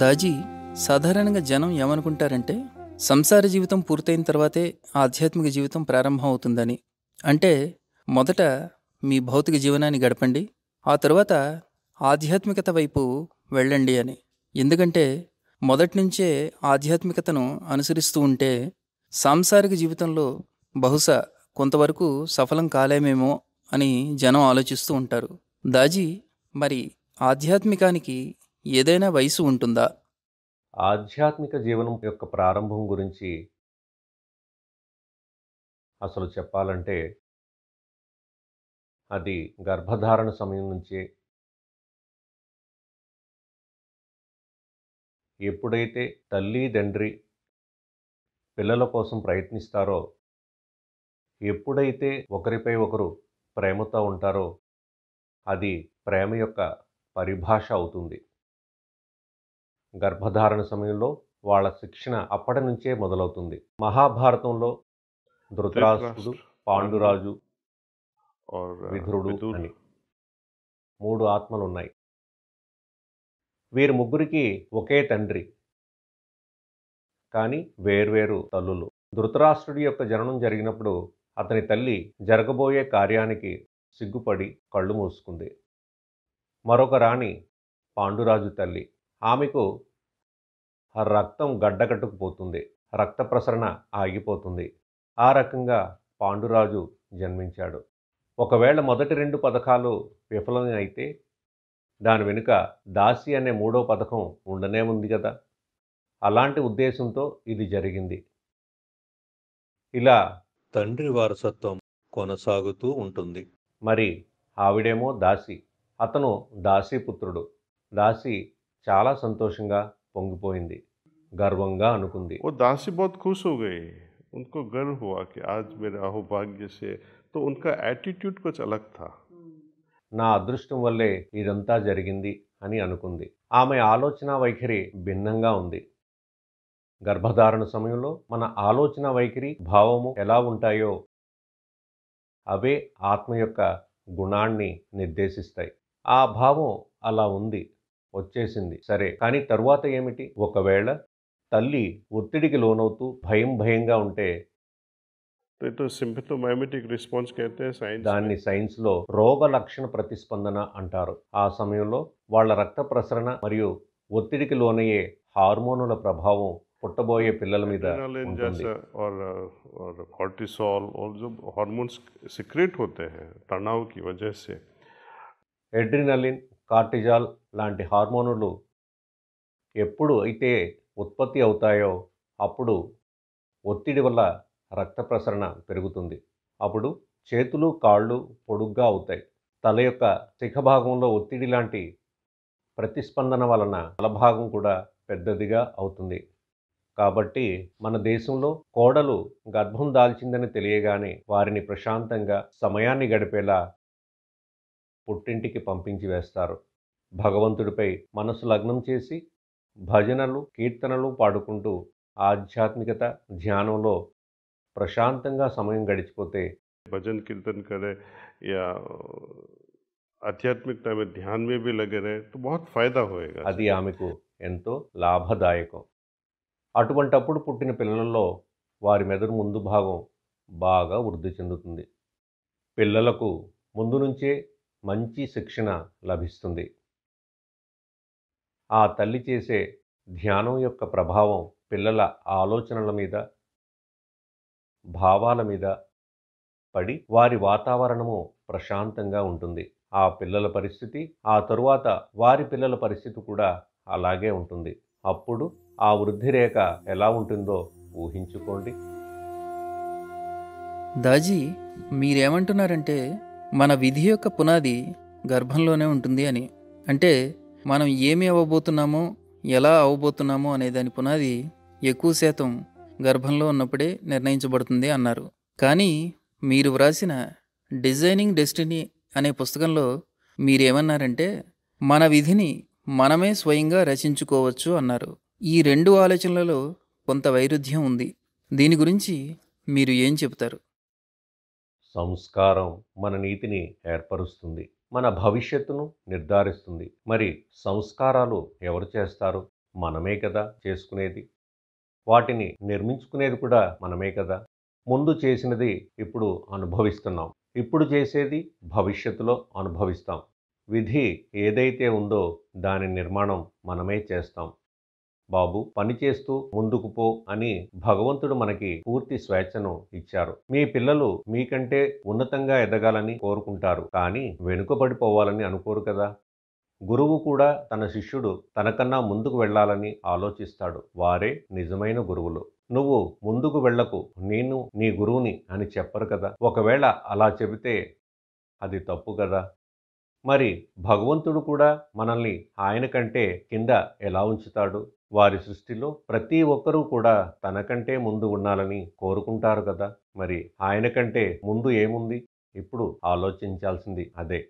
దాజీ సాధారణంగా జనం ఏమనుకుంటారంటే సంసార జీవితం పూర్తయిన తర్వాతే ఆధ్యాత్మిక జీవితం ప్రారంభం అవుతుందని అంటే మొదట మీ భౌతిక జీవనాన్ని గడపండి ఆ తర్వాత ఆధ్యాత్మికత వైపు వెళ్ళండి అని ఎందుకంటే మొదటి నుంచే ఆధ్యాత్మికతను అనుసరిస్తూ ఉంటే సాంసారిక జీవితంలో బహుశా కొంతవరకు సఫలం కాలేమేమో అని జనం ఆలోచిస్తూ ఉంటారు దాజీ మరి ఆధ్యాత్మికానికి ఏదైనా వయసు ఉంటుందా ఆధ్యాత్మిక జీవనం యొక్క ప్రారంభం గురించి అసలు చెప్పాలంటే అది గర్భధారణ సమయం నుంచే ఎప్పుడైతే తల్లి తండ్రి పిల్లల కోసం ప్రయత్నిస్తారో ఎప్పుడైతే ఒకరిపై ఒకరు ప్రేమతో ఉంటారో అది ప్రేమ యొక్క పరిభాష అవుతుంది గర్భధారణ సమయంలో వాళ్ళ శిక్షణ అప్పటి నుంచే మొదలవుతుంది మహాభారతంలో ధృతరాష్ట్రుడు పాండురాజు uh, విధుడు అని మూడు ఆత్మలు ఉన్నాయి వీరి ముగ్గురికి ఒకే తండ్రి కానీ వేర్వేరు తల్లులు ధృతరాష్ట్రుడి యొక్క జననం జరిగినప్పుడు అతని తల్లి జరగబోయే కార్యానికి సిగ్గుపడి కళ్ళు మూసుకుంది మరొక రాణి పాండురాజు తల్లి ఆమెకు రక్తం గడ్డకట్టుకుపోతుంది రక్త ప్రసరణ ఆగిపోతుంది ఆ రకంగా పాండురాజు జన్మించాడు ఒకవేళ మొదటి రెండు పథకాలు విఫలం అయితే దాని వెనుక దాసి అనే మూడో పథకం ఉండనే ఉంది కదా అలాంటి ఉద్దేశంతో ఇది జరిగింది ఇలా తండ్రి వారసత్వం కొనసాగుతూ ఉంటుంది మరి ఆవిడేమో దాసి అతను దాసీపుత్రుడు దాసి చాలా సంతోషంగా పొంగిపోయింది గర్వంగా అనుకుంది ఓ దాసి బహుత్ ఖుష్ హో గయే उनको गर्व हुआ యాటిట్యూడ్ कुछ అలగ్ నా అదృష్టం వల్లే ఇదంతా జరిగింది అని అనుకుంది ఆమె ఆలోచన వైఖరి భిన్నంగా ఉంది గర్భధారణ సమయంలో మన ఆలోచన వైఖరి భావము ఎలా ఉంటాయో అవే ఆత్మ యొక్క గుణాన్ని నిర్దేశిస్తాయి ఆ భావం అలా ఉంది వచ్చేసింది సరే కానీ తరువాత ఏమిటి ఒకవేళ తల్లి ఒత్తిడికి లోనవుతూ భయం భయంగా ఉంటే సింపథోమైమెటిక్ రెస్పాన్స్ దాన్ని సైన్స్లో రోగ లక్షణ ప్రతిస్పందన అంటారు ఆ సమయంలో వాళ్ళ రక్త ప్రసరణ మరియు ఒత్తిడికి లోనయ్యే హార్మోనుల ప్రభావం పుట్టబోయే పిల్లల మీద హార్మోన్స్ సిక్రేట్ హోతే తనావుకి కి ఎడ్రినలిన్ కార్టిజాల్ లాంటి హార్మోనులు ఎప్పుడు అయితే ఉత్పత్తి అవుతాయో అప్పుడు ఒత్తిడి వల్ల రక్త ప్రసరణ పెరుగుతుంది అప్పుడు చేతులు కాళ్ళు పొడుగ్గా అవుతాయి తల యొక్క శిఖ భాగంలో ఒత్తిడి లాంటి ప్రతిస్పందన వలన తలభాగం కూడా పెద్దదిగా అవుతుంది కాబట్టి మన దేశంలో కోడలు గర్భం దాల్చిందని తెలియగానే వారిని ప్రశాంతంగా సమయాన్ని గడిపేలా పుట్టింటికి పంపించి వేస్తారు భగవంతుడిపై మనసు లగ్నం చేసి భజనలు కీర్తనలు పాడుకుంటూ ఆధ్యాత్మికత ధ్యానంలో ప్రశాంతంగా సమయం గడిచిపోతే భజన్ కీర్తన్ కరే ఆధ్యాత్మికత ధ్యాన్ ध्यान में भी అది ఆమెకు ఎంతో లాభదాయకం అటువంటప్పుడు పుట్టిన పిల్లలలో వారి మెదడు ముందు భాగం బాగా వృద్ధి చెందుతుంది పిల్లలకు ముందు నుంచే మంచి శిక్షణ లభిస్తుంది ఆ తల్లి చేసే ధ్యానం యొక్క ప్రభావం పిల్లల ఆలోచనల మీద భావాల మీద పడి వారి వాతావరణము ప్రశాంతంగా ఉంటుంది ఆ పిల్లల పరిస్థితి ఆ తరువాత వారి పిల్లల పరిస్థితి కూడా అలాగే ఉంటుంది అప్పుడు ఆ వృద్ధి రేఖ ఎలా ఉంటుందో ఊహించుకోండి దాజీ మీరేమంటున్నారంటే మన విధి యొక్క పునాది గర్భంలోనే ఉంటుంది అని అంటే మనం ఏమి అవ్వబోతున్నామో ఎలా అవ్వబోతున్నామో అనే దాని పునాది ఎక్కువ శాతం గర్భంలో ఉన్నప్పుడే నిర్ణయించబడుతుంది అన్నారు కానీ మీరు వ్రాసిన డిజైనింగ్ డెస్టినీ అనే పుస్తకంలో మీరేమన్నారంటే మన విధిని మనమే స్వయంగా రచించుకోవచ్చు అన్నారు ఈ రెండు ఆలోచనలలో కొంత వైరుధ్యం ఉంది దీని గురించి మీరు ఏం చెబుతారు సంస్కారం మన నీతిని ఏర్పరుస్తుంది మన భవిష్యత్తును నిర్ధారిస్తుంది మరి సంస్కారాలు ఎవరు చేస్తారు మనమే కదా చేసుకునేది వాటిని నిర్మించుకునేది కూడా మనమే కదా ముందు చేసినది ఇప్పుడు అనుభవిస్తున్నాం ఇప్పుడు చేసేది భవిష్యత్తులో అనుభవిస్తాం విధి ఏదైతే ఉందో దాని నిర్మాణం మనమే చేస్తాం బాబు పనిచేస్తూ ముందుకు పో అని భగవంతుడు మనకి పూర్తి స్వేచ్ఛను ఇచ్చారు మీ పిల్లలు మీకంటే ఉన్నతంగా ఎదగాలని కోరుకుంటారు కానీ వెనుకబడిపోవాలని అనుకోరు కదా గురువు కూడా తన శిష్యుడు తనకన్నా ముందుకు వెళ్ళాలని ఆలోచిస్తాడు వారే నిజమైన గురువులు నువ్వు ముందుకు వెళ్లకు నేను నీ గురువుని అని చెప్పరు కదా ఒకవేళ అలా చెబితే అది తప్పు కదా మరి భగవంతుడు కూడా మనల్ని ఆయన కంటే కింద ఎలా ఉంచుతాడు వారి సృష్టిలో ప్రతి ఒక్కరూ కూడా తనకంటే ముందు ఉండాలని కోరుకుంటారు కదా మరి ఆయన కంటే ముందు ఏముంది ఇప్పుడు ఆలోచించాల్సింది అదే